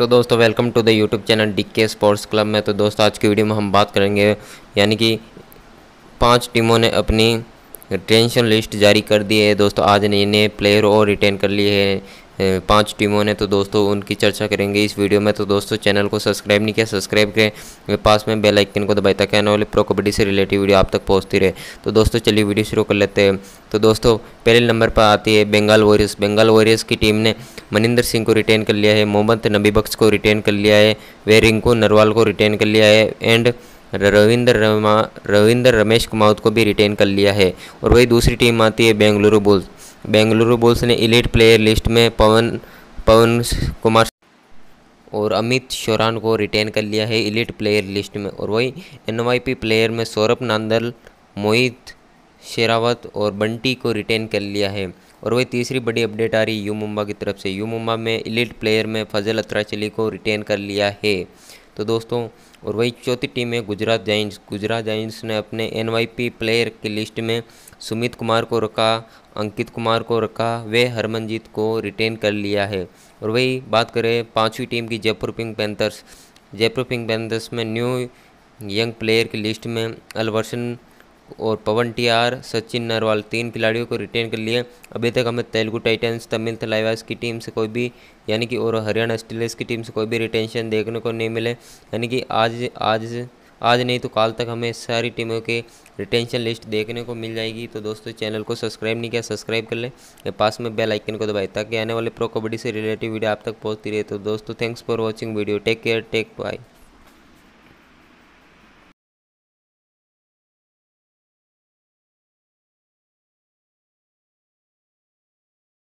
सो so, दोस्तों welcome to the YouTube channel D K sports club में तो दोस्तों आज की वीडियो में हम बात करेंगे यानी कि पांच टीमों ने अपनी रिटेंशन लिस्ट जारी कर दी है दोस्तों आज नए नए प्लेयर और रिटेन कर लिए हैं पांच टीमों ने तो दोस्तों उनकी चर्चा करेंगे इस वीडियो में तो दोस्तों चैनल को सब्सक्राइब नहीं किया सब्सक्राइब करें पास में बेल आइकन को दबाए ताकि आने वाले प्रो कबड्डी से रिलेटेड वीडियो आप तक पहुँचती रहे तो दोस्तों चलिए वीडियो शुरू कर लेते हैं तो दोस्तों पहले नंबर पर आती है बंगाल वॉरियर्स बंगाल वॉरियर्स की टीम ने मनिंदर सिंह को रिटेन कर लिया है मोहम्मद नबी बख्श को रिटेन कर लिया है वे रिंकू नरवाल को रिटेन कर लिया है एंड रविंदर रमा रविंदर रमेश कुमावत को भी रिटेन कर लिया है और वही दूसरी टीम आती है बेंगलुरु बुल्स बेंगलुरु बुल्स ने इलीट प्लेयर लिस्ट में पवन पवन कुमार और अमित शोरान को रिटेन कर लिया है इलीट प्लेयर लिस्ट में और वही एन प्लेयर में सौरभ नांदल मोहित शेरावत और बंटी को रिटेन कर लिया है और वही तीसरी बड़ी अपडेट आ रही है यू मुंबा की तरफ से यू मुंबा में इलीट प्लेयर में फजल अत्राचली को रिटेन कर लिया है तो दोस्तों और वही चौथी टीम है गुजरात जाइंट्स गुजरात जाइंट्स ने अपने एन प्लेयर की लिस्ट में सुमित कुमार को रखा अंकित कुमार को रखा वे हरमनजीत को रिटेन कर लिया है और वही बात करें पांचवी टीम की Jaipur Pink Panthers Jaipur Pink Panthers में न्यू यंग प्लेयर की लिस्ट में अलवर्सन और पवन टी आर सचिन नरवाल तीन खिलाड़ियों को रिटेन कर लिए अभी तक हमें तेलुगु टाइटन्स तमिल तलाइवास की टीम से कोई भी यानी कि और हरियाणा स्टीलर्स की टीम से कोई भी रिटेंशन देखने को नहीं मिले यानी कि आज आज आज नहीं तो कल तक हमें सारी टीमों के रिटेंशन लिस्ट देखने को मिल जाएगी तो दोस्तों चैनल को सब्सक्राइब नहीं किया सब्सक्राइब कर लें या पास में बेल आइकन को दबाए ताकि आने वाले प्रो कबड्डी से रिलेटेड वीडियो आप तक पहुंचती रहे तो दोस्तों thanks for watching video take care take bye